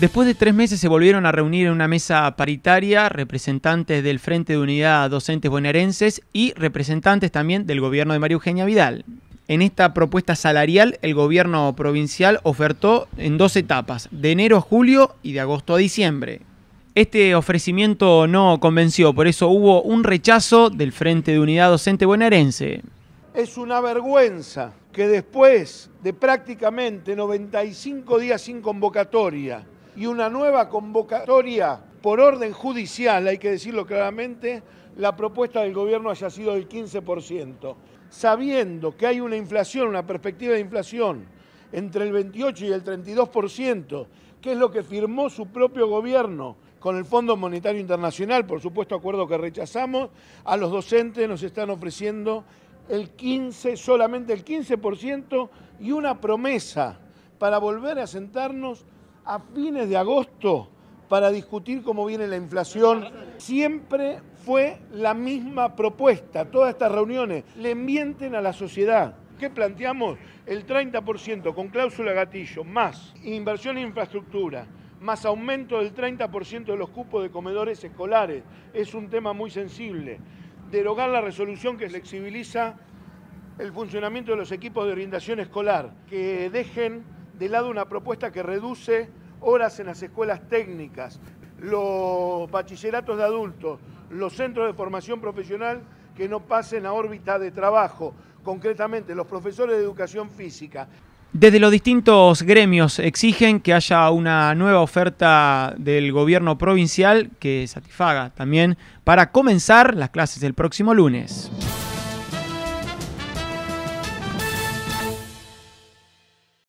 Después de tres meses se volvieron a reunir en una mesa paritaria representantes del Frente de Unidad Docentes Bonaerenses y representantes también del gobierno de María Eugenia Vidal. En esta propuesta salarial, el gobierno provincial ofertó en dos etapas, de enero a julio y de agosto a diciembre. Este ofrecimiento no convenció, por eso hubo un rechazo del Frente de Unidad Docente Bonaerense. Es una vergüenza que después de prácticamente 95 días sin convocatoria, y una nueva convocatoria por orden judicial, hay que decirlo claramente, la propuesta del gobierno haya sido del 15%, sabiendo que hay una inflación, una perspectiva de inflación entre el 28 y el 32%, que es lo que firmó su propio gobierno con el Fondo Monetario Internacional, por supuesto acuerdo que rechazamos, a los docentes nos están ofreciendo el 15, solamente el 15% y una promesa para volver a sentarnos a fines de agosto para discutir cómo viene la inflación. Siempre fue la misma propuesta. Todas estas reuniones le mienten a la sociedad. ¿Qué planteamos? El 30% con cláusula gatillo, más inversión en infraestructura, más aumento del 30% de los cupos de comedores escolares. Es un tema muy sensible. Derogar la resolución que flexibiliza el funcionamiento de los equipos de orientación escolar, que dejen de lado una propuesta que reduce horas en las escuelas técnicas, los bachilleratos de adultos, los centros de formación profesional que no pasen a órbita de trabajo, concretamente los profesores de educación física. Desde los distintos gremios exigen que haya una nueva oferta del gobierno provincial que satisfaga también para comenzar las clases el próximo lunes.